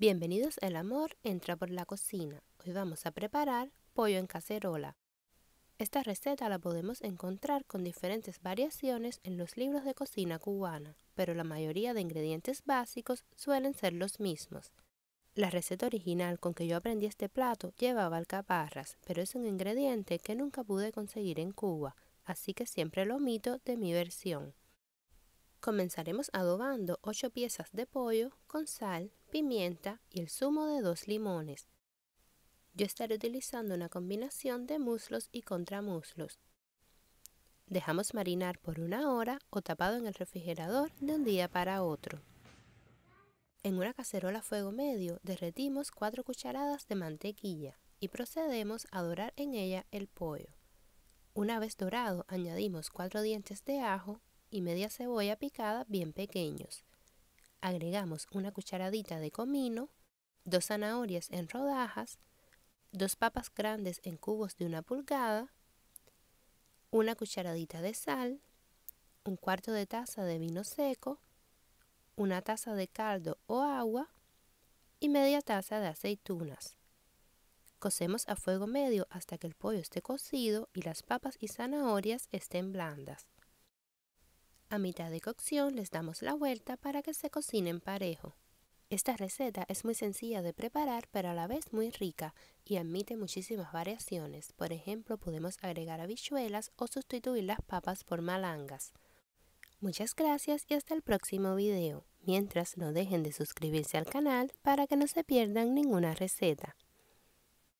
Bienvenidos El Amor entra por la cocina. Hoy vamos a preparar pollo en cacerola. Esta receta la podemos encontrar con diferentes variaciones en los libros de cocina cubana, pero la mayoría de ingredientes básicos suelen ser los mismos. La receta original con que yo aprendí este plato llevaba alcaparras, pero es un ingrediente que nunca pude conseguir en Cuba, así que siempre lo omito de mi versión. Comenzaremos adobando 8 piezas de pollo con sal, pimienta y el zumo de dos limones. Yo estaré utilizando una combinación de muslos y contramuslos. Dejamos marinar por una hora o tapado en el refrigerador de un día para otro. En una cacerola a fuego medio derretimos cuatro cucharadas de mantequilla y procedemos a dorar en ella el pollo. Una vez dorado añadimos cuatro dientes de ajo y media cebolla picada bien pequeños agregamos una cucharadita de comino, dos zanahorias en rodajas, dos papas grandes en cubos de una pulgada, una cucharadita de sal, un cuarto de taza de vino seco, una taza de caldo o agua y media taza de aceitunas. Cocemos a fuego medio hasta que el pollo esté cocido y las papas y zanahorias estén blandas. A mitad de cocción les damos la vuelta para que se cocinen parejo. Esta receta es muy sencilla de preparar pero a la vez muy rica y admite muchísimas variaciones. Por ejemplo, podemos agregar habichuelas o sustituir las papas por malangas. Muchas gracias y hasta el próximo video. Mientras no dejen de suscribirse al canal para que no se pierdan ninguna receta.